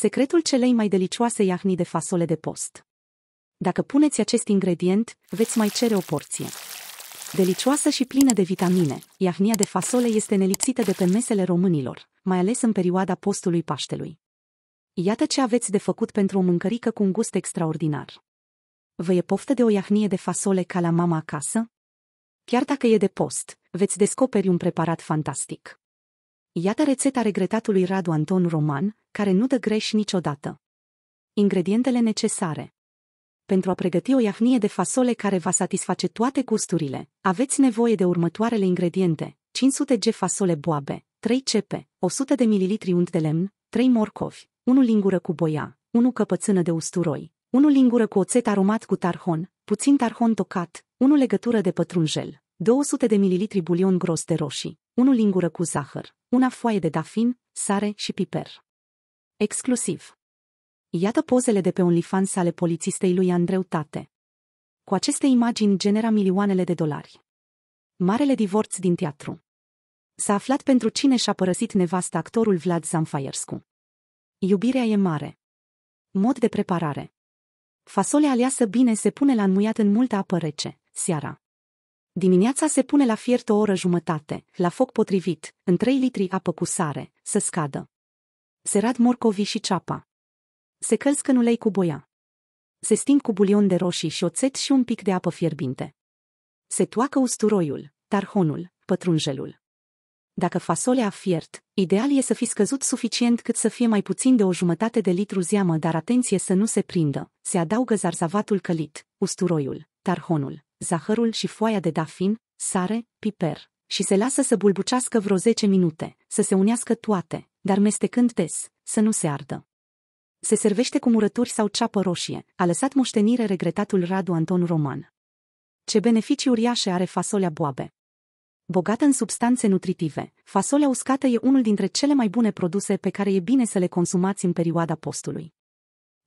Secretul celei mai delicioase iahni de fasole de post. Dacă puneți acest ingredient, veți mai cere o porție. Delicioasă și plină de vitamine, iahnia de fasole este nelipsită de pe mesele românilor, mai ales în perioada postului Paștelui. Iată ce aveți de făcut pentru o mâncărică cu un gust extraordinar. Vă e poftă de o iahnie de fasole ca la mama acasă? Chiar dacă e de post, veți descoperi un preparat fantastic. Iată rețeta regretatului Radu Anton Roman, care nu dă greș niciodată. Ingredientele necesare Pentru a pregăti o iafnie de fasole care va satisface toate gusturile, aveți nevoie de următoarele ingrediente. 500 g fasole boabe, 3 cepe, 100 de ml unt de lemn, 3 morcovi, 1 lingură cu boia, 1 căpățână de usturoi, 1 lingură cu oțet aromat cu tarhon, puțin tarhon tocat, 1 legătură de pătrunjel, 200 de ml bulion gros de roșii, 1 lingură cu zahăr, una foaie de dafin, sare și piper. Exclusiv. Iată pozele de pe OnlyFans ale polițistei lui Andreu Tate. Cu aceste imagini genera milioanele de dolari. Marele divorț din teatru. S-a aflat pentru cine și-a părăsit nevasta actorul Vlad Zamfaierscu. Iubirea e mare. Mod de preparare. Fasolea aleasă bine se pune la înmuiat în multă apă rece, seara. Dimineața se pune la fiert o oră jumătate, la foc potrivit, în 3 litri apă cu sare, să scadă. Se rad morcovii și ceapa. Se călscă în ulei cu boia. Se sting cu bulion de roșii și oțet și un pic de apă fierbinte. Se toacă usturoiul, tarhonul, pătrunjelul. Dacă fasolea a fiert, ideal e să fi scăzut suficient cât să fie mai puțin de o jumătate de litru zeamă, dar atenție să nu se prindă, se adaugă zarzavatul călit, usturoiul, tarhonul zahărul și foaia de dafin, sare, piper și se lasă să bulbucească vreo 10 minute, să se unească toate, dar mestecând des, să nu se ardă. Se servește cu murături sau ceapă roșie, a lăsat moștenire regretatul Radu Anton Roman. Ce beneficii uriașe are fasolea boabe! Bogată în substanțe nutritive, fasolea uscată e unul dintre cele mai bune produse pe care e bine să le consumați în perioada postului.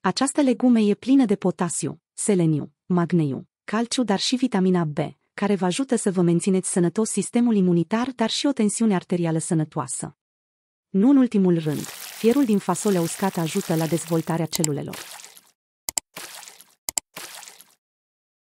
Această legume e plină de potasiu, seleniu, magneiu, calciu, dar și vitamina B, care vă ajută să vă mențineți sănătos sistemul imunitar, dar și o tensiune arterială sănătoasă. Nu în ultimul rând, fierul din fasole uscată ajută la dezvoltarea celulelor.